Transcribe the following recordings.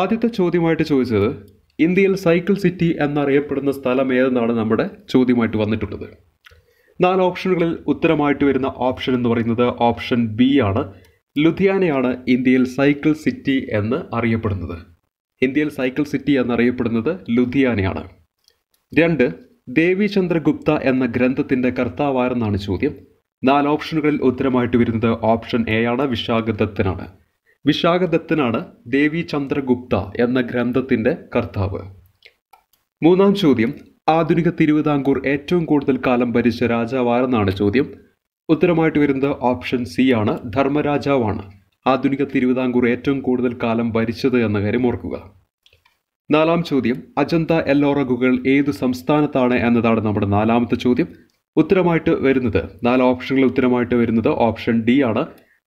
ആദ്യത്തെ ചോദ്യമായിട്ട് ചോദിച്ചത് ഇന്ത്യയിൽ സൈക്കിൾ സിറ്റി എന്നറിയപ്പെടുന്ന സ്ഥലം ഏതെന്നാണ് നമ്മുടെ ചോദ്യമായിട്ട് വന്നിട്ടുള്ളത് നാല് ഓപ്ഷനുകളിൽ ഉത്തരമായിട്ട് വരുന്ന ഓപ്ഷൻ എന്ന് പറയുന്നത് ഓപ്ഷൻ ബി ആണ് ലുധിയാനയാണ് ഇന്ത്യയിൽ സൈക്കിൾ സിറ്റി എന്ന് അറിയപ്പെടുന്നത് ഇന്ത്യയിൽ സൈക്കിൾ സിറ്റി എന്നറിയപ്പെടുന്നത് ലുധിയാനയാണ് രണ്ട് ദേവിചന്ദ്രഗുപ്ത എന്ന ഗ്രന്ഥത്തിൻ്റെ കർത്താവാരെന്നാണ് ചോദ്യം നാല് ഓപ്ഷനുകളിൽ ഉത്തരമായിട്ട് വരുന്നത് ഓപ്ഷൻ എ ആണ് വിശാഖദത്തനാണ് വിശാഖദത്തനാണ് ദേവി ചന്ദ്രഗുപ്ത എന്ന ഗ്രന്ഥത്തിൻ്റെ കർത്താവ് മൂന്നാം ചോദ്യം ആധുനിക തിരുവിതാംകൂർ ഏറ്റവും കൂടുതൽ കാലം ഭരിച്ച രാജാവാരെന്നാണ് ചോദ്യം ഉത്തരമായിട്ട് വരുന്നത് ഓപ്ഷൻ സി ആണ് ധർമ്മരാജാവാണ് ആധുനിക തിരുവിതാംകൂർ ഏറ്റവും കൂടുതൽ കാലം ഭരിച്ചത് എന്ന കാര്യം ഓർക്കുക നാലാം ചോദ്യം അജന്ത എല്ലോറഗുകൾ ഏതു സംസ്ഥാനത്താണ് എന്നതാണ് നമ്മുടെ നാലാമത്തെ ചോദ്യം ഉത്തരമായിട്ട് വരുന്നത് നാല് ഓപ്ഷനുകൾ ഉത്തരമായിട്ട് വരുന്നത് ഓപ്ഷൻ ഡി ആണ്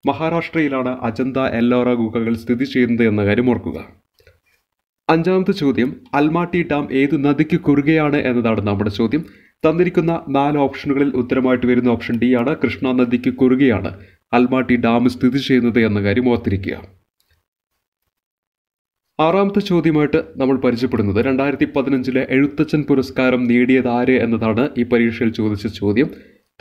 മഹാരാഷ്ട്രയിലാണ് അജന്ത എല്ലോറ ഗുഹകൾ സ്ഥിതി ചെയ്യുന്നത് എന്ന കാര്യം ഓർക്കുക അഞ്ചാമത്തെ ചോദ്യം അൽമാട്ടി ഡാം ഏത് നദിക്ക് കുറുകയാണ് എന്നതാണ് നമ്മുടെ ചോദ്യം തന്നിരിക്കുന്ന നാല് ഓപ്ഷനുകളിൽ ഉത്തരമായിട്ട് വരുന്ന ഓപ്ഷൻ ഡി ആണ് കൃഷ്ണ നദിക്ക് കുറുകയാണ് അൽമാട്ടി ഡാം സ്ഥിതി ചെയ്യുന്നത് എന്ന കാര്യം ഓർത്തിരിക്കുക ആറാമത്തെ ചോദ്യമായിട്ട് നമ്മൾ പരിചയപ്പെടുന്നത് രണ്ടായിരത്തി പതിനഞ്ചിലെ എഴുത്തച്ഛൻ പുരസ്കാരം നേടിയത് ആര് എന്നതാണ് ഈ പരീക്ഷയിൽ ചോദിച്ച ചോദ്യം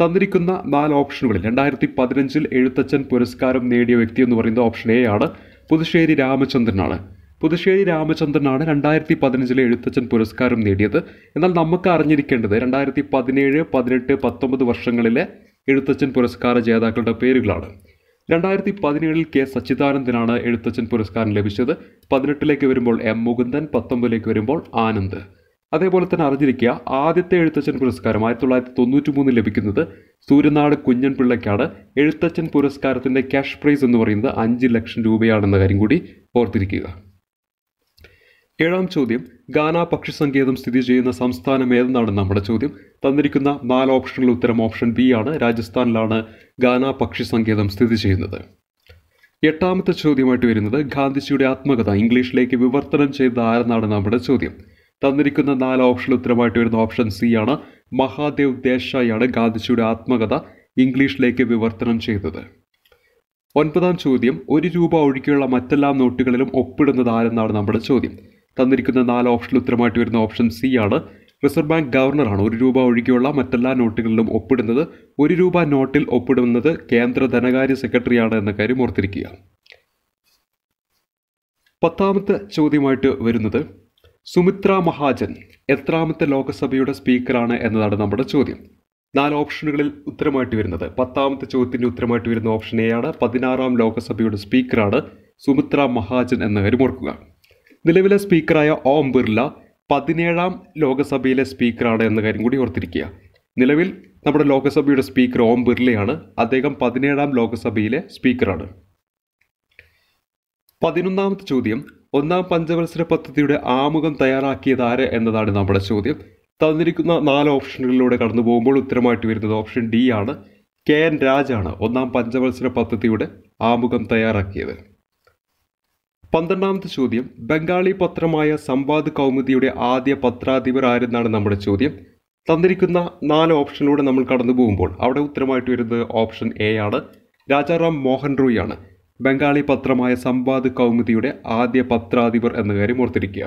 തന്നിരിക്കുന്ന നാല് ഓപ്ഷനുകളിൽ രണ്ടായിരത്തി പതിനഞ്ചിൽ എഴുത്തച്ഛൻ പുരസ്കാരം നേടിയ വ്യക്തി എന്ന് പറയുന്ന ഓപ്ഷൻ എ ആണ് പുതുശ്ശേരി രാമചന്ദ്രനാണ് പുതുശ്ശേരി രാമചന്ദ്രനാണ് രണ്ടായിരത്തി പതിനഞ്ചിലെ എഴുത്തച്ഛൻ പുരസ്കാരം നേടിയത് എന്നാൽ നമുക്ക് അറിഞ്ഞിരിക്കേണ്ടത് രണ്ടായിരത്തി പതിനേഴ് പതിനെട്ട് പത്തൊമ്പത് വർഷങ്ങളിലെ എഴുത്തച്ഛൻ പുരസ്കാര ജേതാക്കളുടെ പേരുകളാണ് രണ്ടായിരത്തി പതിനേഴിൽ കെ സച്ചിദാനന്ദനാണ് എഴുത്തച്ഛൻ പുരസ്കാരം ലഭിച്ചത് പതിനെട്ടിലേക്ക് വരുമ്പോൾ എം മുകുന്ദൻ പത്തൊമ്പതിലേക്ക് വരുമ്പോൾ ആനന്ദ് അതേപോലെ തന്നെ അറിഞ്ഞിരിക്കുക ആദ്യത്തെ എഴുത്തച്ഛൻ പുരസ്കാരം ആയിരത്തി തൊള്ളായിരത്തി തൊണ്ണൂറ്റി മൂന്നിൽ ലഭിക്കുന്നത് സൂര്യനാട് കുഞ്ഞൻ പിള്ളയ്ക്കാണ് എഴുത്തച്ഛൻ പുരസ്കാരത്തിൻ്റെ ക്യാഷ് പ്രൈസ് എന്ന് പറയുന്നത് അഞ്ച് ലക്ഷം രൂപയാണെന്ന കാര്യം കൂടി ഓർത്തിരിക്കുക ഏഴാം ചോദ്യം ഗാന പക്ഷി സങ്കേതം സ്ഥിതി ചെയ്യുന്ന സംസ്ഥാനം ഏതെന്നാണ് നമ്മുടെ ചോദ്യം തന്നിരിക്കുന്ന നാല് ഓപ്ഷനിൽ ഉത്തരം ഓപ്ഷൻ ബി ആണ് രാജസ്ഥാനിലാണ് ഗാന പക്ഷി സങ്കേതം സ്ഥിതി ചെയ്യുന്നത് എട്ടാമത്തെ ചോദ്യമായിട്ട് വരുന്നത് ഗാന്ധിജിയുടെ ആത്മകഥ ഇംഗ്ലീഷിലേക്ക് വിവർത്തനം ചെയ്ത ആരെന്നാണ് നമ്മുടെ ചോദ്യം തന്നിരിക്കുന്ന നാല് ഓപ്ഷൻ ഉത്തരമായിട്ട് വരുന്ന ഓപ്ഷൻ സി ആണ് മഹാദേവ് ദേശായിയാണ് ഗാന്ധിജിയുടെ ആത്മകഥ ഇംഗ്ലീഷിലേക്ക് വിവർത്തനം ചെയ്തത് ഒൻപതാം ചോദ്യം ഒരു രൂപ ഒഴികെയുള്ള മറ്റെല്ലാ നോട്ടുകളിലും ഒപ്പിടുന്നത് ആരെന്നാണ് നമ്മുടെ ചോദ്യം തന്നിരിക്കുന്ന നാല് ഓപ്ഷൻ ഉത്തരമായിട്ട് വരുന്ന ഓപ്ഷൻ സി ആണ് റിസർവ് ബാങ്ക് ഗവർണറാണ് ഒരു രൂപ ഒഴികെയുള്ള മറ്റെല്ലാ നോട്ടുകളിലും ഒപ്പിടുന്നത് ഒരു രൂപ നോട്ടിൽ ഒപ്പിടുന്നത് കേന്ദ്ര ധനകാര്യ സെക്രട്ടറിയാണ് എന്ന കാര്യം ഓർത്തിരിക്കുക പത്താമത്തെ ചോദ്യമായിട്ട് വരുന്നത് സുമിത്ര മഹാജൻ എത്രാമത്തെ ലോക്സഭയുടെ സ്പീക്കറാണ് എന്നതാണ് നമ്മുടെ ചോദ്യം നാല് ഓപ്ഷനുകളിൽ ഉത്തരമായിട്ട് വരുന്നത് പത്താമത്തെ ചോദ്യത്തിൻ്റെ ഉത്തരമായിട്ട് വരുന്ന ഓപ്ഷൻ എ ആണ് പതിനാറാം ലോക്സഭയുടെ സ്പീക്കറാണ് സുമിത്ര മഹാജൻ എന്ന കാര്യം ഓർക്കുക നിലവിലെ സ്പീക്കറായ ഓം ബിർല പതിനേഴാം ലോക്സഭയിലെ സ്പീക്കറാണ് എന്ന കാര്യം കൂടി ഓർത്തിരിക്കുക നിലവിൽ നമ്മുടെ ലോക്സഭയുടെ സ്പീക്കർ ഓം ബിർലയാണ് അദ്ദേഹം പതിനേഴാം ലോക്സഭയിലെ സ്പീക്കറാണ് പതിനൊന്നാമത്തെ ചോദ്യം ഒന്നാം പഞ്ചവത്സര പദ്ധതിയുടെ ആമുഖം ആര് എന്നതാണ് നമ്മുടെ ചോദ്യം തന്നിരിക്കുന്ന നാല് ഓപ്ഷനുകളിലൂടെ കടന്നു പോകുമ്പോൾ ഉത്തരമായിട്ട് വരുന്നത് ഓപ്ഷൻ ഡി ആണ് കെ എൻ രാജാണ് ഒന്നാം പഞ്ചവത്സര പദ്ധതിയുടെ ആമുഖം തയ്യാറാക്കിയത് പന്ത്രണ്ടാമത്തെ ചോദ്യം ബംഗാളി പത്രമായ സംവാദ് കൗമുദിയുടെ ആദ്യ പത്രാധിപർ ആരെന്നാണ് നമ്മുടെ ചോദ്യം തന്നിരിക്കുന്ന നാല് ഓപ്ഷനിലൂടെ നമ്മൾ കടന്നു പോകുമ്പോൾ അവിടെ ഉത്തരമായിട്ട് വരുന്നത് ഓപ്ഷൻ എ ആണ് രാജാറാം മോഹൻ റോയ് ആണ് ബംഗാളി പത്രമായ സംവാദ് കൗമുദിയുടെ ആദ്യ പത്രാധിപർ എന്ന കാര്യം ഓർത്തിരിക്കുക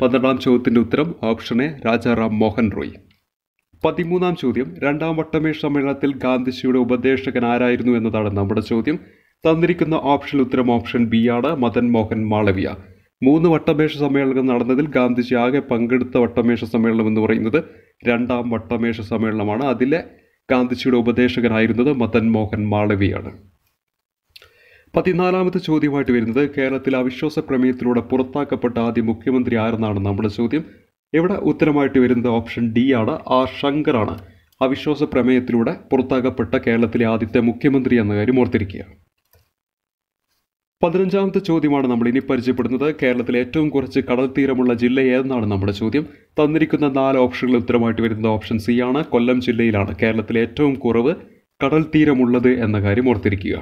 പന്ത്രണ്ടാം ചോദ്യത്തിൻ്റെ ഉത്തരം ഓപ്ഷൻ എ രാജാറാം മോഹൻ റോയ് പതിമൂന്നാം ചോദ്യം രണ്ടാം വട്ടമേ സമ്മേളനത്തിൽ ഗാന്ധിജിയുടെ ഉപദേശകൻ ആരായിരുന്നു എന്നതാണ് നമ്മുടെ ചോദ്യം തന്നിരിക്കുന്ന ഓപ്ഷൻ ഉത്തരം ഓപ്ഷൻ ബി ആണ് മദൻ മോഹൻ മാളവിയ മൂന്ന് വട്ടമേഷ സമ്മേളനം നടന്നതിൽ ഗാന്ധിജി ആകെ പങ്കെടുത്ത വട്ടമേഷ സമ്മേളനം എന്ന് പറയുന്നത് രണ്ടാം വട്ടമേഷ സമ്മേളനമാണ് അതിലെ ഗാന്ധിജിയുടെ ഉപദേശകനായിരുന്നത് മദൻ മോഹൻ മാളവിയാണ് പതിനാലാമത്തെ ചോദ്യമായിട്ട് വരുന്നത് കേരളത്തിൽ അവിശ്വാസ പ്രമേയത്തിലൂടെ പുറത്താക്കപ്പെട്ട ആദ്യ മുഖ്യമന്ത്രി ആരെന്നാണ് നമ്മുടെ ചോദ്യം ഇവിടെ ഉത്തരമായിട്ട് വരുന്നത് ഓപ്ഷൻ ഡി ആണ് ആർ ശങ്കറാണ് അവിശ്വാസ പ്രമേയത്തിലൂടെ പുറത്താക്കപ്പെട്ട കേരളത്തിലെ ആദ്യത്തെ മുഖ്യമന്ത്രി എന്ന കാര്യം ഓർത്തിരിക്കുക പതിനഞ്ചാമത്തെ ചോദ്യമാണ് നമ്മൾ ഇനി പരിചയപ്പെടുന്നത് കേരളത്തിലെ ഏറ്റവും കുറച്ച് കടൽ തീരമുള്ള ജില്ല ഏതെന്നാണ് നമ്മുടെ ചോദ്യം തന്നിരിക്കുന്ന നാല് ഓപ്ഷനുകൾ ഉത്തരമായിട്ട് വരുന്നത് ഓപ്ഷൻ സി ആണ് കൊല്ലം ജില്ലയിലാണ് കേരളത്തിലെ ഏറ്റവും കുറവ് കടൽ തീരമുള്ളത് എന്ന കാര്യം ഓർത്തിരിക്കുക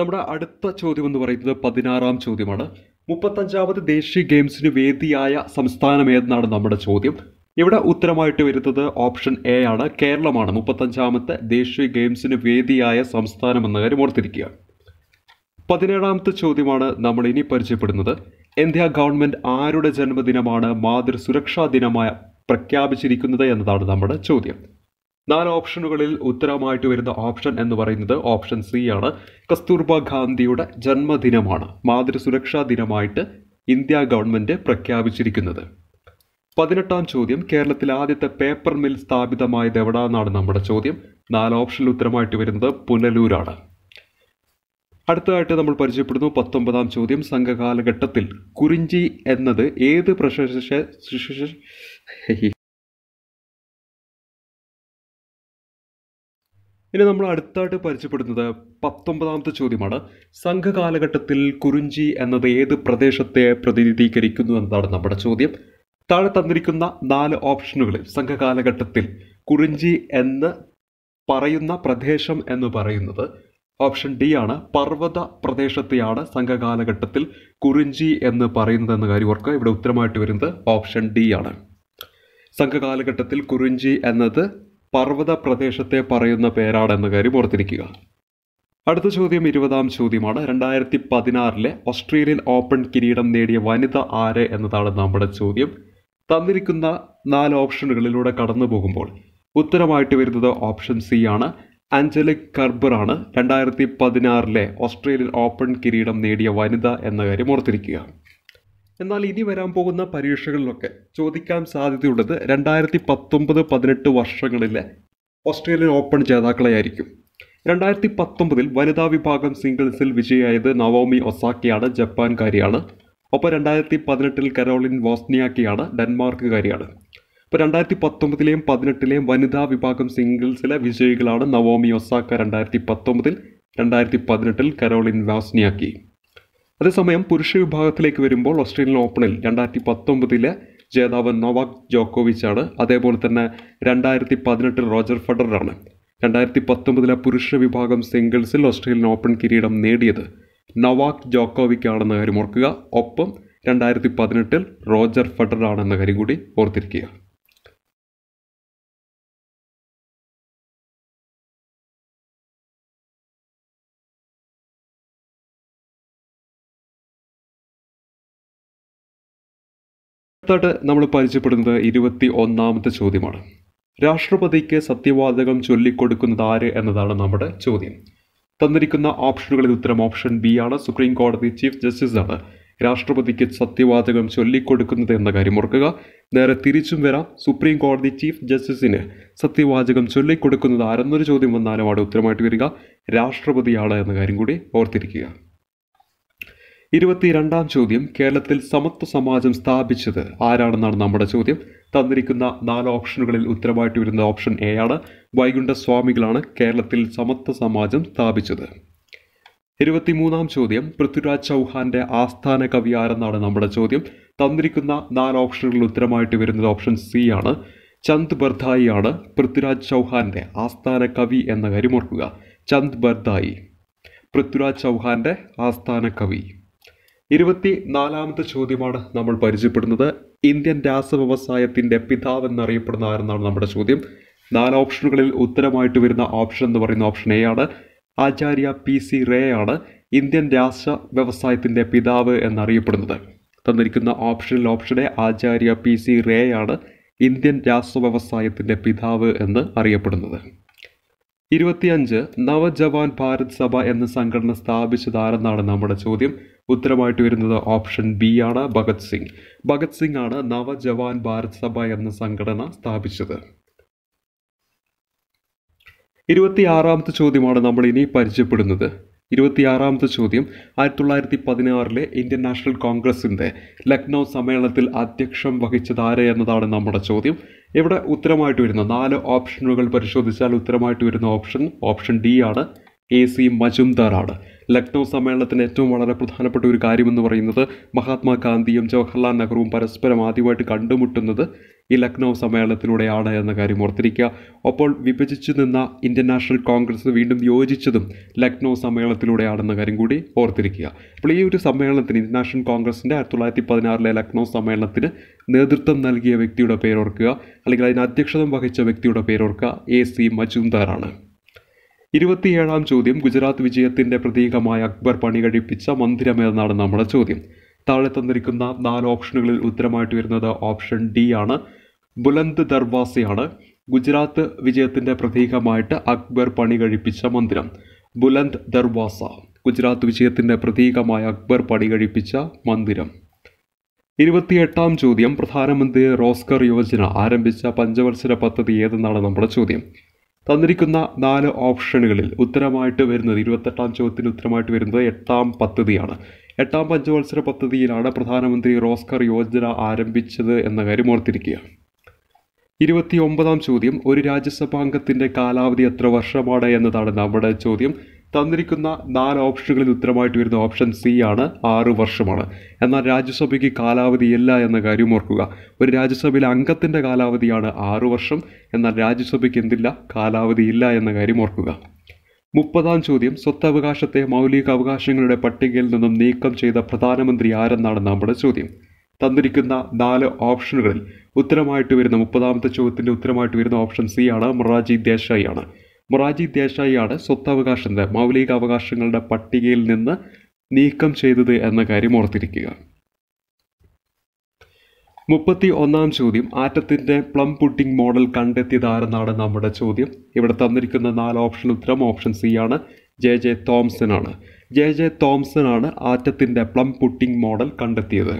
നമ്മുടെ അടുത്ത ചോദ്യം എന്ന് പറയുന്നത് പതിനാറാം ചോദ്യമാണ് മുപ്പത്തഞ്ചാമത് ദേശീയ ഗെയിംസിന് വേദിയായ സംസ്ഥാനം ഏതെന്നാണ് നമ്മുടെ ചോദ്യം ഇവിടെ ഉത്തരമായിട്ട് വരുന്നത് ഓപ്ഷൻ എ ആണ് കേരളമാണ് മുപ്പത്തഞ്ചാമത്തെ ദേശീയ ഗെയിംസിന് വേദിയായ സംസ്ഥാനം എന്ന കാര്യം ഓർത്തിരിക്കുക പതിനേഴാമത്തെ ചോദ്യമാണ് നമ്മൾ ഇനി പരിചയപ്പെടുന്നത് ഇന്ത്യ ഗവൺമെൻറ് ആരുടെ ജന്മദിനമാണ് മാതൃ സുരക്ഷാ ദിനമായ പ്രഖ്യാപിച്ചിരിക്കുന്നത് എന്നതാണ് നമ്മുടെ ചോദ്യം നാല് ഓപ്ഷനുകളിൽ ഉത്തരമായിട്ട് വരുന്ന ഓപ്ഷൻ എന്ന് പറയുന്നത് ഓപ്ഷൻ സി ആണ് കസ്തൂർബ ഗാന്ധിയുടെ ജന്മദിനമാണ് മാതൃസുരക്ഷാ ദിനമായിട്ട് ഇന്ത്യ ഗവൺമെൻറ് പ്രഖ്യാപിച്ചിരിക്കുന്നത് പതിനെട്ടാം ചോദ്യം കേരളത്തിൽ ആദ്യത്തെ പേപ്പർ മിൽ സ്ഥാപിതമായത് എവിടാന്നാണ് നമ്മുടെ ചോദ്യം നാല് ഓപ്ഷനിൽ ഉത്തരമായിട്ട് വരുന്നത് പുനലൂരാണ് അടുത്തതായിട്ട് നമ്മൾ പരിചയപ്പെടുന്നു പത്തൊമ്പതാം ചോദ്യം സംഘകാലഘട്ടത്തിൽ കുറിഞ്ചി എന്നത് ഏത് പ്രശസ്ത ഇനി നമ്മൾ അടുത്തായിട്ട് പരിചയപ്പെടുന്നത് പത്തൊമ്പതാമത്തെ ചോദ്യമാണ് സംഘകാലഘട്ടത്തിൽ കുറിഞ്ചി എന്നത് ഏത് പ്രദേശത്തെ പ്രതിനിധീകരിക്കുന്നു എന്നതാണ് നമ്മുടെ ചോദ്യം താഴെ തന്നിരിക്കുന്ന നാല് ഓപ്ഷനുകളിൽ സംഘകാലഘട്ടത്തിൽ കുറിഞ്ചി എന്ന് പറയുന്ന പ്രദേശം എന്ന് പറയുന്നത് ഓപ്ഷൻ ഡി ആണ് പർവ്വത പ്രദേശത്തെയാണ് സംഘകാലഘട്ടത്തിൽ കുറിഞ്ചി എന്ന് പറയുന്നത് എന്ന കാര്യം ഓർക്കുക ഇവിടെ ഉത്തരമായിട്ട് വരുന്നത് ഓപ്ഷൻ ഡി ആണ് സംഘകാലഘട്ടത്തിൽ കുറിഞ്ചി എന്നത് പർവ്വത പ്രദേശത്തെ പറയുന്ന പേരാടെന്ന കാര്യം ഓർത്തിരിക്കുക അടുത്ത ചോദ്യം ഇരുപതാം ചോദ്യമാണ് രണ്ടായിരത്തി പതിനാറിലെ ഓസ്ട്രേലിയൻ ഓപ്പൺ കിരീടം നേടിയ വനിത ആര് എന്നതാണ് നമ്മുടെ ചോദ്യം തന്നിരിക്കുന്ന നാല് ഓപ്ഷനുകളിലൂടെ കടന്നു പോകുമ്പോൾ ഉത്തരമായിട്ട് വരുന്നത് ഓപ്ഷൻ സി ആണ് ആഞ്ചലിക് കർബർ ആണ് രണ്ടായിരത്തി പതിനാറിലെ ഓസ്ട്രേലിയൻ ഓപ്പൺ കിരീടം നേടിയ വനിത എന്ന കാര്യം ഓർത്തിരിക്കുക എന്നാൽ ഇനി വരാൻ പോകുന്ന പരീക്ഷകളിലൊക്കെ ചോദിക്കാൻ സാധ്യതയുള്ളത് രണ്ടായിരത്തി പത്തൊമ്പത് പതിനെട്ട് വർഷങ്ങളിലെ ഓസ്ട്രേലിയൻ ഓപ്പൺ ജേതാക്കളെയായിരിക്കും രണ്ടായിരത്തി പത്തൊമ്പതിൽ വനിതാ വിഭാഗം സിംഗിൾസിൽ വിജയിയായത് നവോമി ഒസാക്കിയാണ് ജപ്പാൻകാരിയാണ് ഒപ്പം രണ്ടായിരത്തി പതിനെട്ടിൽ കരോളിൻ വോസ്നിയാക്കിയാണ് ഡെൻമാർക്കുകാരിയാണ് ഇപ്പോൾ രണ്ടായിരത്തി പത്തൊമ്പതിലെയും പതിനെട്ടിലെയും വനിതാ വിഭാഗം സിംഗിൾസിലെ വിജയികളാണ് നവോമി ഒസാക്ക രണ്ടായിരത്തി പത്തൊമ്പതിൽ രണ്ടായിരത്തി പതിനെട്ടിൽ കരോളിൻ വാസ്നിയാക്കി അതേസമയം പുരുഷ വിഭാഗത്തിലേക്ക് വരുമ്പോൾ ഓസ്ട്രേലിയൻ ഓപ്പണിൽ രണ്ടായിരത്തി പത്തൊമ്പതിലെ ജേതാവ് നൊവാക് ജോക്കോവിച്ചാണ് അതേപോലെ തന്നെ രണ്ടായിരത്തി പതിനെട്ടിൽ റോജർ ഫെഡറാണ് രണ്ടായിരത്തി പത്തൊമ്പതിലെ പുരുഷ വിഭാഗം സിംഗിൾസിൽ ഓസ്ട്രേലിയൻ ഓപ്പൺ കിരീടം നേടിയത് നൊവാക് ജോക്കോവിക്കാണെന്ന കാര്യം ഓർക്കുക ഒപ്പം രണ്ടായിരത്തി പതിനെട്ടിൽ റോജർ ഫെഡറാണെന്ന കാര്യം കൂടി ഓർത്തിരിക്കുക അടുത്തായിട്ട് നമ്മൾ പരിചയപ്പെടുന്നത് ഇരുപത്തി ഒന്നാമത്തെ ചോദ്യമാണ് രാഷ്ട്രപതിക്ക് സത്യവാചകം ചൊല്ലിക്കൊടുക്കുന്നത് ആര് എന്നതാണ് നമ്മുടെ ചോദ്യം തന്നിരിക്കുന്ന ഓപ്ഷനുകളിൽ ഉത്തരം ഓപ്ഷൻ ബി ആണ് സുപ്രീം കോടതി ചീഫ് ജസ്റ്റിസ് ആണ് രാഷ്ട്രപതിക്ക് സത്യവാചകം ചൊല്ലിക്കൊടുക്കുന്നത് എന്ന കാര്യം ഓർക്കുക നേരെ തിരിച്ചും വരാം സുപ്രീം കോടതി ചീഫ് ജസ്റ്റിസിന് സത്യവാചകം ചൊല്ലിക്കൊടുക്കുന്നത് ആരെന്നൊരു ചോദ്യം വന്നാലും അവിടെ ഉത്തരമായിട്ട് വരിക രാഷ്ട്രപതിയാണ് എന്ന കാര്യം കൂടി ഓർത്തിരിക്കുക ഇരുപത്തിരണ്ടാം ചോദ്യം കേരളത്തിൽ സമത്വ സമാജം സ്ഥാപിച്ചത് ആരാണെന്നാണ് നമ്മുടെ ചോദ്യം തന്നിരിക്കുന്ന നാല് ഓപ്ഷനുകളിൽ ഉത്തരവായിട്ട് വരുന്ന ഓപ്ഷൻ എ ആണ് വൈകുണ്ഠ സ്വാമികളാണ് കേരളത്തിൽ സമത്വ സമാജം സ്ഥാപിച്ചത് ഇരുപത്തിമൂന്നാം ചോദ്യം പൃഥ്വിരാജ് ചൗഹാന്റെ ആസ്ഥാന കവി ആരെന്നാണ് നമ്മുടെ ചോദ്യം തന്നിരിക്കുന്ന നാല് ഓപ്ഷനുകളിൽ ഉത്തരമായിട്ട് വരുന്നത് ഓപ്ഷൻ സി ആണ് ചന്ദ് ബർദായി ആണ് പൃഥ്വിരാജ് ചൗഹാന്റെ ആസ്ഥാന കവി എന്ന കാര്യം ഓർക്കുക ചന്ദ് ബർദായി പൃഥ്വിരാജ് ചൗഹാന്റെ ആസ്ഥാന കവി ഇരുപത്തി നാലാമത്തെ ചോദ്യമാണ് നമ്മൾ പരിചയപ്പെടുന്നത് ഇന്ത്യൻ രാസവ്യവസായത്തിൻ്റെ പിതാവ് എന്നറിയപ്പെടുന്ന ആരെന്നാണ് നമ്മുടെ ചോദ്യം നാല് ഓപ്ഷനുകളിൽ ഉത്തരമായിട്ട് വരുന്ന ഓപ്ഷൻ എന്ന് പറയുന്ന ഓപ്ഷൻ എ ആണ് ആചാര്യ പി സി റേ ആണ് ഇന്ത്യൻ രാസ വ്യവസായത്തിൻ്റെ പിതാവ് എന്നറിയപ്പെടുന്നത് തന്നിരിക്കുന്ന ഓപ്ഷനിൽ option A Acharya P C Ray ആണ് ഇന്ത്യൻ രാസ വ്യവസായത്തിൻ്റെ പിതാവ് എന്ന് അറിയപ്പെടുന്നത് ഇരുപത്തിയഞ്ച് നവജവാൻ ഭാരത് സഭ എന്ന സംഘടന സ്ഥാപിച്ചതാരെന്നാണ് നമ്മുടെ ചോദ്യം ഉത്തരമായിട്ട് വരുന്നത് ഓപ്ഷൻ ബി ആണ് ഭഗത് സിംഗ് ഭഗത് സിംഗ് ആണ് നവജവാൻ ഭാരത് സഭ എന്ന സംഘടന സ്ഥാപിച്ചത് ഇരുപത്തിയാറാമത്തെ ചോദ്യമാണ് നമ്മൾ ഇനി പരിചയപ്പെടുന്നത് ഇരുപത്തിയാറാമത്തെ ചോദ്യം ആയിരത്തി തൊള്ളായിരത്തി പതിനാറിലെ ഇന്ത്യൻ നാഷണൽ കോൺഗ്രസിൻ്റെ ലക്നൗ സമ്മേളനത്തിൽ അധ്യക്ഷം വഹിച്ചതാരെ എന്നതാണ് നമ്മുടെ ചോദ്യം ഇവിടെ ഉത്തരമായിട്ട് വരുന്ന നാല് ഓപ്ഷനുകൾ പരിശോധിച്ചാൽ ഉത്തരമായിട്ട് വരുന്ന ഓപ്ഷൻ ഓപ്ഷൻ ഡി ആണ് എ സി മജുംദാറാണ് ലക്നൗ സമ്മേളനത്തിന് ഏറ്റവും വളരെ പ്രധാനപ്പെട്ട ഒരു കാര്യമെന്ന് പറയുന്നത് മഹാത്മാഗാന്ധിയും ജവഹർലാൽ നെഹ്റുവും പരസ്പരം ആദ്യമായിട്ട് കണ്ടുമുട്ടുന്നത് ഈ ലക്നൗ സമ്മേളനത്തിലൂടെയാണ് എന്ന കാര്യം ഓർത്തിരിക്കുക അപ്പോൾ വിഭജിച്ചു നിന്ന ഇന്ത്യൻ നാഷണൽ കോൺഗ്രസ് വീണ്ടും യോജിച്ചതും ലക്നൗ സമ്മേളനത്തിലൂടെയാണെന്ന കാര്യം കൂടി ഓർത്തിരിക്കുക അപ്പോൾ ഈ ഒരു സമ്മേളനത്തിന് ഇന്ത്യൻ നാഷണൽ കോൺഗ്രസിൻ്റെ ആയിരത്തി തൊള്ളായിരത്തി പതിനാറിലെ ലക്നൗ സമ്മേളനത്തിന് നേതൃത്വം നൽകിയ വ്യക്തിയുടെ പേരോർക്കുക അല്ലെങ്കിൽ അതിന് അധ്യക്ഷതം വഹിച്ച വ്യക്തിയുടെ പേരോർക്കുക എ സി മജുംദാറാണ് ഇരുപത്തിയേഴാം ചോദ്യം ഗുജറാത്ത് വിജയത്തിന്റെ പ്രതീകമായ അക്ബർ പണി കഴിപ്പിച്ച മന്ദിരമേതെന്നാണ് നമ്മുടെ ചോദ്യം താഴെ തന്നിരിക്കുന്ന നാല് ഓപ്ഷനുകളിൽ ഉത്തരമായിട്ട് വരുന്നത് ഓപ്ഷൻ ഡി ആണ് ബുലന്ദ് ദർവാസയാണ് ഗുജറാത്ത് വിജയത്തിന്റെ പ്രതീകമായിട്ട് അക്ബർ പണി കഴിപ്പിച്ച മന്ദിരം ബുലന്ദ് ദർവാസ ഗുജറാത്ത് വിജയത്തിന്റെ പ്രതീകമായ അക്ബർ പണി കഴിപ്പിച്ച മന്ദിരം ഇരുപത്തിയെട്ടാം ചോദ്യം പ്രധാനമന്ത്രി റോസ്കർ യോജന ആരംഭിച്ച പഞ്ചവത്സര പദ്ധതി ഏതെന്നാണ് നമ്മുടെ ചോദ്യം തന്നിരിക്കുന്ന നാല് ഓപ്ഷനുകളിൽ ഉത്തരമായിട്ട് വരുന്നത് ഇരുപത്തെട്ടാം ചോദ്യത്തിന് ഉത്തരമായിട്ട് വരുന്നത് എട്ടാം പദ്ധതിയാണ് എട്ടാം പഞ്ചവത്സര പദ്ധതിയിലാണ് പ്രധാനമന്ത്രി റോസ്കർ യോജന ആരംഭിച്ചത് എന്ന കാര്യം ഓർത്തിരിക്കുക ഇരുപത്തി ഒമ്പതാം ചോദ്യം ഒരു രാജ്യസഭാംഗത്തിൻ്റെ കാലാവധി എത്ര വർഷമാണ് എന്നതാണ് നമ്മുടെ ചോദ്യം തന്നിരിക്കുന്ന നാല് ഓപ്ഷനുകളിൽ ഉത്തരമായിട്ട് വരുന്ന ഓപ്ഷൻ സി ആണ് ആറ് വർഷമാണ് എന്നാൽ രാജ്യസഭയ്ക്ക് കാലാവധിയില്ല എന്ന കാര്യം ഓർക്കുക ഒരു രാജ്യസഭയിലെ അംഗത്തിൻ്റെ കാലാവധിയാണ് ആറു വർഷം എന്നാൽ രാജ്യസഭയ്ക്ക് എന്തില്ല കാലാവധിയില്ല എന്ന കാര്യം ഓർക്കുക മുപ്പതാം ചോദ്യം സ്വത്തവകാശത്തെ മൗലിക അവകാശങ്ങളുടെ പട്ടികയിൽ നിന്നും നീക്കം ചെയ്ത പ്രധാനമന്ത്രി ആരെന്നാണ് നമ്മുടെ ചോദ്യം തന്നിരിക്കുന്ന നാല് ഓപ്ഷനുകളിൽ ഉത്തരമായിട്ട് വരുന്ന മുപ്പതാമത്തെ ചോദ്യത്തിൻ്റെ ഉത്തരമായിട്ട് വരുന്ന ഓപ്ഷൻ സി ആണ് മൊറാജി ദേശായി ആണ് മൊറാജി ദേശായിയാണ് സ്വത്തവകാശത്തെ മൗലികാവകാശങ്ങളുടെ പട്ടികയിൽ നിന്ന് നീക്കം ചെയ്തത് എന്ന കാര്യം ഓർത്തിരിക്കുക മുപ്പത്തി ഒന്നാം ചോദ്യം ആറ്റത്തിൻ്റെ പ്ലം പുട്ടിംഗ് മോഡൽ കണ്ടെത്തിയതാരെന്നാണ് നമ്മുടെ ചോദ്യം ഇവിടെ തന്നിരിക്കുന്ന നാല് ഓപ്ഷൻ ഉത്തരം ഓപ്ഷൻ സി ആണ് ജെ ജെ തോംസൺ ആണ് ജെ ജെ തോംസൺ ആണ് ആറ്റത്തിൻ്റെ പ്ലം പുട്ടിംഗ് മോഡൽ കണ്ടെത്തിയത്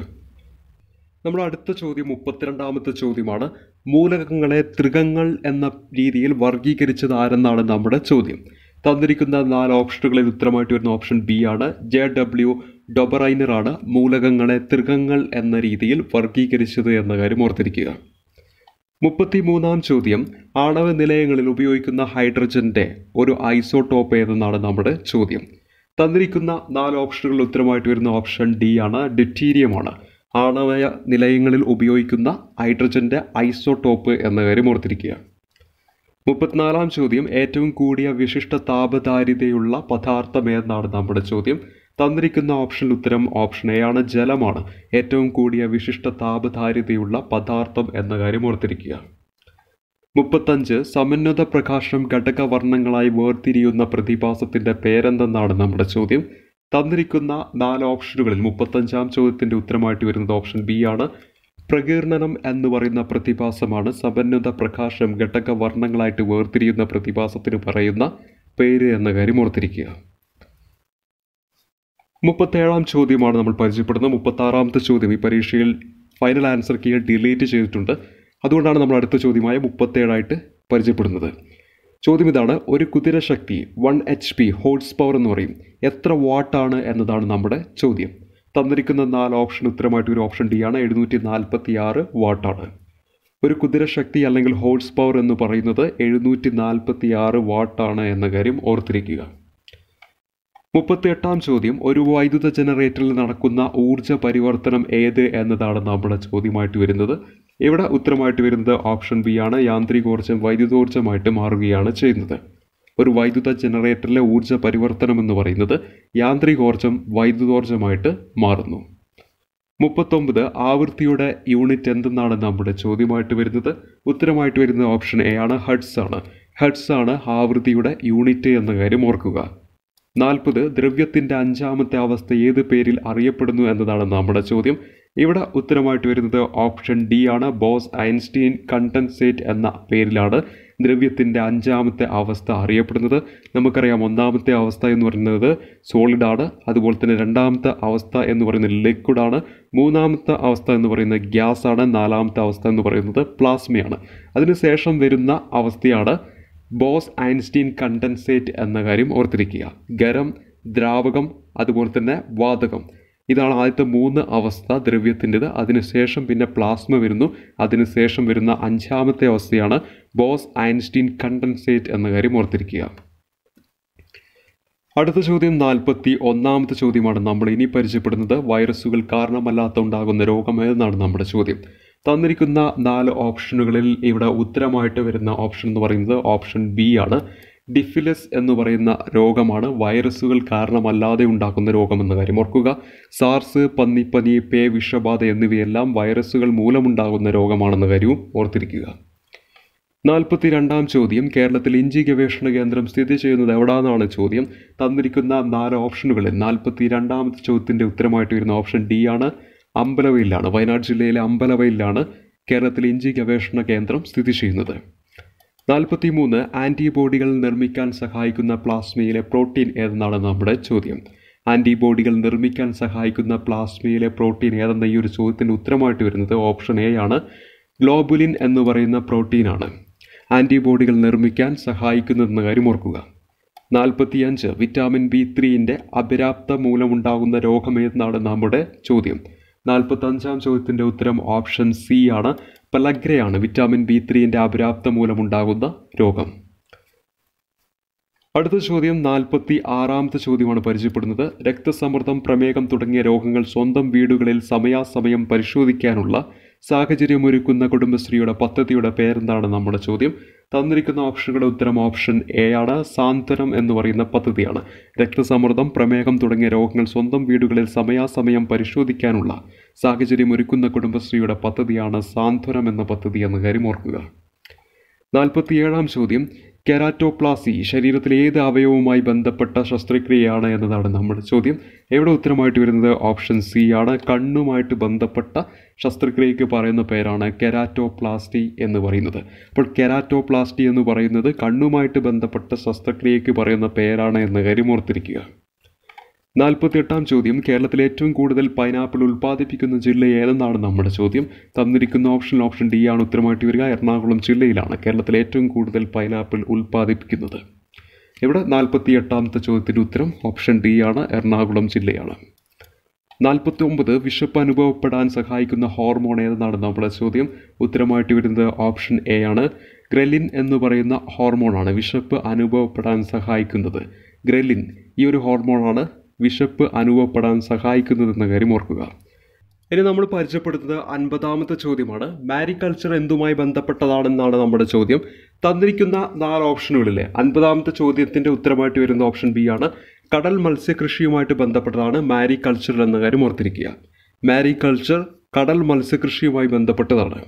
നമ്മൾ അടുത്ത ചോദ്യം മുപ്പത്തിരണ്ടാമത്തെ ചോദ്യമാണ് മൂലകങ്ങളെ ത്രികങ്ങൾ എന്ന രീതിയിൽ വർഗീകരിച്ചത് ആരെന്നാണ് നമ്മുടെ ചോദ്യം തന്നിരിക്കുന്ന നാല് ഓപ്ഷനുകളിൽ ഉത്തരമായിട്ട് വരുന്ന ഓപ്ഷൻ ബി ആണ് ജെ ഡബ്ല്യു ഡൊബറൈനറാണ് മൂലകങ്ങളെ ത്രികങ്ങൾ എന്ന രീതിയിൽ വർഗീകരിച്ചത് എന്ന കാര്യം ഓർത്തിരിക്കുക മുപ്പത്തിമൂന്നാം ചോദ്യം ആണവ നിലയങ്ങളിൽ ഉപയോഗിക്കുന്ന ഹൈഡ്രജൻ്റെ ഒരു ഐസോടോപ്പ് ഏതെന്നാണ് നമ്മുടെ ചോദ്യം തന്നിരിക്കുന്ന നാല് ഓപ്ഷനുകളിൽ ഉത്തരമായിട്ട് വരുന്ന ഓപ്ഷൻ ഡി ആണ് ഡിറ്റീരിയമാണ് ആണ് ആണവ നിലയങ്ങളിൽ ഉപയോഗിക്കുന്ന ഹൈഡ്രജൻ്റെ ഐസോടോപ്പ് എന്ന കാര്യം ഓർത്തിരിക്കുകയാണ് മുപ്പത്തിനാലാം ചോദ്യം ഏറ്റവും കൂടിയ വിശിഷ്ട താപധാരിതയുള്ള പദാർത്ഥം ഏതെന്നാണ് നമ്മുടെ ചോദ്യം തന്നിരിക്കുന്ന ഓപ്ഷൻ ഉത്തരം ഓപ്ഷൻ എ ആണ് ജലമാണ് ഏറ്റവും കൂടിയ വിശിഷ്ട താപധാരിതയുള്ള പദാർത്ഥം എന്ന കാര്യം ഓർത്തിരിക്കുക മുപ്പത്തഞ്ച് സമന്വത പ്രകാശനം ഘടകവർണ്ണങ്ങളായി വേർതിരിയുന്ന പ്രതിഭാസത്തിൻ്റെ പേരെന്തെന്നാണ് നമ്മുടെ ചോദ്യം തന്നിരിക്കുന്ന നാല് ഓപ്ഷനുകളിൽ മുപ്പത്തഞ്ചാം ചോദ്യത്തിൻ്റെ ഉത്തരമായിട്ട് വരുന്നത് ഓപ്ഷൻ ബി ആണ് പ്രകീർണനം എന്ന് പറയുന്ന പ്രതിഭാസമാണ് സമന്വിത പ്രകാശം ഘടക വർണ്ണങ്ങളായിട്ട് വേർതിരിയുന്ന പ്രതിഭാസത്തിന് പറയുന്ന പേര് എന്ന കാര്യം ഓർത്തിരിക്കുക മുപ്പത്തേഴാം ചോദ്യമാണ് നമ്മൾ പരിചയപ്പെടുന്നത് മുപ്പത്താറാമത്തെ ചോദ്യം ഈ പരീക്ഷയിൽ ഫൈനൽ ആൻസർ കീഴിൽ ഡിലീറ്റ് ചെയ്തിട്ടുണ്ട് അതുകൊണ്ടാണ് നമ്മൾ അടുത്ത ചോദ്യമായ മുപ്പത്തേഴായിട്ട് പരിചയപ്പെടുന്നത് ചോദ്യം ഇതാണ് ഒരു കുതിര ശക്തി one H P horsepower എന്ന് പറയും എത്ര വാട്ടാണ് എന്നതാണ് നമ്മുടെ ചോദ്യം തന്നിരിക്കുന്ന നാല് ഓപ്ഷൻ ഉത്തരമായിട്ട് ഒരു ഓപ്ഷൻ ഡി ആണ് എഴുന്നൂറ്റി നാൽപ്പത്തി ആറ് വാട്ടാണ് ഒരു കുതിര ശക്തി അല്ലെങ്കിൽ ഹോഴ്സ് പവർ എന്ന് പറയുന്നത് എഴുന്നൂറ്റി നാൽപ്പത്തി ആറ് വാട്ടാണ് എന്ന കാര്യം ഓർത്തിരിക്കുക മുപ്പത്തിയെട്ടാം ചോദ്യം ഒരു വൈദ്യുത ജനറേറ്ററിൽ നടക്കുന്ന ഊർജ്ജ പരിവർത്തനം ഏത് എന്നതാണ് നമ്മുടെ ചോദ്യമായിട്ട് വരുന്നത് ഇവിടെ ഉത്തരമായിട്ട് വരുന്നത് ഓപ്ഷൻ ബി ആണ് യാന്ത്രികോർജ്ജം വൈദ്യുതോർജ്ജമായിട്ട് മാറുകയാണ് ചെയ്യുന്നത് ഒരു വൈദ്യുത ജനറേറ്ററിലെ ഊർജ്ജ പരിവർത്തനം എന്ന് പറയുന്നത് യാന്ത്രികോർജ്ജം വൈദ്യുതോർജ്ജമായിട്ട് മാറുന്നു മുപ്പത്തൊമ്പത് ആവൃത്തിയുടെ യൂണിറ്റ് എന്തെന്നാണ് നമ്മുടെ ചോദ്യമായിട്ട് വരുന്നത് ഉത്തരമായിട്ട് വരുന്ന ഓപ്ഷൻ എ ആണ് ഹഡ്സ് ആണ് ഹഡ്സ് ആണ് ആവൃത്തിയുടെ യൂണിറ്റ് എന്ന കാര്യം ഓർക്കുക നാൽപ്പത് ദ്രവ്യത്തിൻ്റെ അഞ്ചാമത്തെ അവസ്ഥ ഏത് പേരിൽ അറിയപ്പെടുന്നു എന്നതാണ് നമ്മുടെ ചോദ്യം ഇവിടെ ഉത്തരമായിട്ട് വരുന്നത് ഓപ്ഷൻ ഡി ആണ് ബോസ് ഐൻസ്റ്റീൻ കണ്ടൻസേറ്റ് എന്ന പേരിലാണ് ദ്രവ്യത്തിൻ്റെ അഞ്ചാമത്തെ അവസ്ഥ അറിയപ്പെടുന്നത് നമുക്കറിയാം ഒന്നാമത്തെ അവസ്ഥ എന്ന് പറയുന്നത് സോളിഡാണ് അതുപോലെ തന്നെ രണ്ടാമത്തെ അവസ്ഥ എന്ന് പറയുന്നത് ലിക്വിഡാണ് മൂന്നാമത്തെ അവസ്ഥ എന്ന് പറയുന്നത് ഗ്യാസാണ് നാലാമത്തെ അവസ്ഥ എന്ന് പറയുന്നത് പ്ലാസ്മയാണ് അതിനുശേഷം വരുന്ന അവസ്ഥയാണ് ബോസ് ഐൻസ്റ്റീൻ കണ്ടൻസേറ്റ് എന്ന കാര്യം ഓർത്തിരിക്കുക ഗരം ദ്രാവകം അതുപോലെ തന്നെ വാതകം ഇതാണ് ആദ്യത്തെ മൂന്ന് അവസ്ഥ ദ്രവ്യത്തിൻ്റെത് അതിനുശേഷം പിന്നെ പ്ലാസ്മ വരുന്നു അതിനുശേഷം വരുന്ന അഞ്ചാമത്തെ അവസ്ഥയാണ് ബോസ് ഐൻസ്റ്റീൻ കണ്ടൻസേറ്റ് എന്ന കാര്യം ഓർത്തിരിക്കുക അടുത്ത ചോദ്യം നാൽപ്പത്തി ഒന്നാമത്തെ ചോദ്യമാണ് നമ്മൾ ഇനി പരിചയപ്പെടുന്നത് വൈറസുകൾ കാരണമല്ലാത്ത ഉണ്ടാകുന്ന രോഗമേതെന്നാണ് നമ്മുടെ ചോദ്യം തന്നിരിക്കുന്ന നാല് ഓപ്ഷനുകളിൽ ഇവിടെ ഉത്തരമായിട്ട് വരുന്ന ഓപ്ഷൻ എന്ന് പറയുന്നത് ഓപ്ഷൻ ബി ആണ് ഡിഫിലസ് എന്ന് പറയുന്ന രോഗമാണ് വൈറസുകൾ കാരണമല്ലാതെ ഉണ്ടാക്കുന്ന രോഗമെന്ന കാര്യം ഓർക്കുക സാർസ് പന്നിപ്പനി പേ വിഷബാധ എന്നിവയെല്ലാം വൈറസുകൾ മൂലമുണ്ടാകുന്ന രോഗമാണെന്ന കാര്യവും ഓർത്തിരിക്കുക നാൽപ്പത്തി രണ്ടാം ചോദ്യം കേരളത്തിൽ ഇഞ്ചി ഗവേഷണ കേന്ദ്രം സ്ഥിതി ചെയ്യുന്നത് എവിടാന്നാണ് ചോദ്യം തന്നിരിക്കുന്ന നാല് ഓപ്ഷനുകളിൽ നാൽപ്പത്തി രണ്ടാമത്തെ ചോദ്യത്തിൻ്റെ ഉത്തരമായിട്ട് വരുന്ന ഓപ്ഷൻ ഡി ആണ് അമ്പലവയിലാണ് വയനാട് ജില്ലയിലെ അമ്പലവയിലാണ് കേരളത്തിലെ ഇഞ്ചി ഗവേഷണ കേന്ദ്രം സ്ഥിതി ചെയ്യുന്നത് മൂന്ന് ആൻറ്റിബോഡികൾ നിർമ്മിക്കാൻ സഹായിക്കുന്ന പ്ലാസ്മയിലെ പ്രോട്ടീൻ ഏതെന്നാണ് നമ്മുടെ ചോദ്യം ആൻറ്റിബോഡികൾ നിർമ്മിക്കാൻ സഹായിക്കുന്ന പ്ലാസ്മയിലെ പ്രോട്ടീൻ ഏതെന്ന ഈ ഒരു ചോദ്യത്തിൻ്റെ ഉത്തരമായിട്ട് വരുന്നത് ഓപ്ഷൻ എ ആണ് ഗ്ലോബുലിൻ എന്ന് പറയുന്ന പ്രോട്ടീനാണ് ആൻറ്റിബോഡികൾ നിർമ്മിക്കാൻ സഹായിക്കുന്നതെന്ന കാര്യം ഓർക്കുക നാൽപ്പത്തിയഞ്ച് വിറ്റാമിൻ ബി ത്രീൻ്റെ അപരാപ്ത മൂലമുണ്ടാകുന്ന രോഗം ഏതെന്നാണ് നമ്മുടെ ചോദ്യം നാൽപ്പത്തഞ്ചാം ചോദ്യത്തിൻ്റെ ഉത്തരം ഓപ്ഷൻ സി ആണ് പലഗ്രയാണ് വിറ്റാമിൻ ബി ത്രീൻ്റെ അപര്യാപ്ത മൂലമുണ്ടാകുന്ന രോഗം അടുത്ത ചോദ്യം നാൽപ്പത്തി ആറാമത്തെ ചോദ്യമാണ് പരിചയപ്പെടുന്നത് രക്തസമ്മർദ്ദം പ്രമേഹം തുടങ്ങിയ രോഗങ്ങൾ സ്വന്തം വീടുകളിൽ സമയാസമയം പരിശോധിക്കാനുള്ള സാഹചര്യമൊരുക്കുന്ന കുടുംബശ്രീയുടെ പദ്ധതിയുടെ പേരെന്താണ് നമ്മുടെ ചോദ്യം തന്നിരിക്കുന്ന ഓപ്ഷനുകളുടെ ഉത്തരം ഓപ്ഷൻ എ ആണ് സാന്ത്വനം എന്ന് പറയുന്ന പദ്ധതിയാണ് രക്തസമ്മർദ്ദം പ്രമേഹം തുടങ്ങിയ രോഗങ്ങൾ സ്വന്തം വീടുകളിൽ സമയാസമയം പരിശോധിക്കാനുള്ള സാഹചര്യം ഒരുക്കുന്ന കുടുംബശ്രീയുടെ പദ്ധതിയാണ് സാന്ത്വനം എന്ന പദ്ധതി എന്ന് ഓർക്കുക നാൽപ്പത്തിയേഴാം ചോദ്യം കെരാറ്റോപ്ലാസി ശരീരത്തിലെ ഏത് അവയവുമായി ബന്ധപ്പെട്ട ശസ്ത്രക്രിയയാണ് എന്നതാണ് നമ്മുടെ ചോദ്യം എവിടെ ഉത്തരമായിട്ട് വരുന്നത് ഓപ്ഷൻ സി ആണ് കണ്ണുമായിട്ട് ബന്ധപ്പെട്ട ശസ്ത്രക്രിയയ്ക്ക് പറയുന്ന പേരാണ് കെരാറ്റോപ്ലാസ്റ്റി എന്ന് പറയുന്നത് അപ്പോൾ കെരാറ്റോപ്ലാസ്റ്റി എന്ന് പറയുന്നത് കണ്ണുമായിട്ട് ബന്ധപ്പെട്ട ശസ്ത്രക്രിയയ്ക്ക് പറയുന്ന പേരാണ് എന്ന് കാര്യം ഓർത്തിരിക്കുക നാൽപ്പത്തിയെട്ടാം ചോദ്യം കേരളത്തിൽ ഏറ്റവും കൂടുതൽ പൈനാപ്പിൾ ഉൽപ്പാദിപ്പിക്കുന്ന ജില്ല ഏതെന്നാണ് നമ്മുടെ ചോദ്യം തന്നിരിക്കുന്ന ഓപ്ഷൻ ഓപ്ഷൻ ഡി ആണ് ഉത്തരമായിട്ട് വരിക എറണാകുളം ജില്ലയിലാണ് കേരളത്തിൽ ഏറ്റവും കൂടുതൽ പൈനാപ്പിൾ ഉൽപ്പാദിപ്പിക്കുന്നത് ഇവിടെ നാൽപ്പത്തി എട്ടാമത്തെ ചോദ്യത്തിൻ്റെ ഉത്തരം ഓപ്ഷൻ ഡി ആണ് എറണാകുളം ജില്ലയാണ് നാൽപ്പത്തി ഒമ്പത് വിശപ്പ് അനുഭവപ്പെടാൻ സഹായിക്കുന്ന ഹോർമോൺ ഏതെന്നാണ് നമ്മുടെ ചോദ്യം ഉത്തരമായിട്ട് വരുന്നത് ഓപ്ഷൻ എ ആണ് ഗ്രലിൻ എന്ന് പറയുന്ന ഹോർമോണാണ് വിശപ്പ് അനുഭവപ്പെടാൻ സഹായിക്കുന്നത് ഗ്രലിൻ ഈ ഒരു ഹോർമോണാണ് വിശപ്പ് അനുഭവപ്പെടാൻ സഹായിക്കുന്നതെന്ന കാര്യം ഓർക്കുക ഇനി നമ്മൾ പരിചയപ്പെടുത്തുന്നത് അൻപതാമത്തെ ചോദ്യമാണ് മാരിക്കൾച്ചർ എന്തുമായി ബന്ധപ്പെട്ടതാണെന്നാണ് നമ്മുടെ ചോദ്യം തന്നിരിക്കുന്ന നാല് ഓപ്ഷനുകളിലെ അൻപതാമത്തെ ചോദ്യത്തിൻ്റെ ഉത്തരമായിട്ട് വരുന്ന ഓപ്ഷൻ ബി ആണ് കടൽ മത്സ്യകൃഷിയുമായിട്ട് ബന്ധപ്പെട്ടതാണ് മാരിക്കൾച്ചർ എന്ന കാര്യം ഓർത്തിരിക്കുക മാരിക്കൾച്ചർ കടൽ മത്സ്യകൃഷിയുമായി ബന്ധപ്പെട്ടതാണ്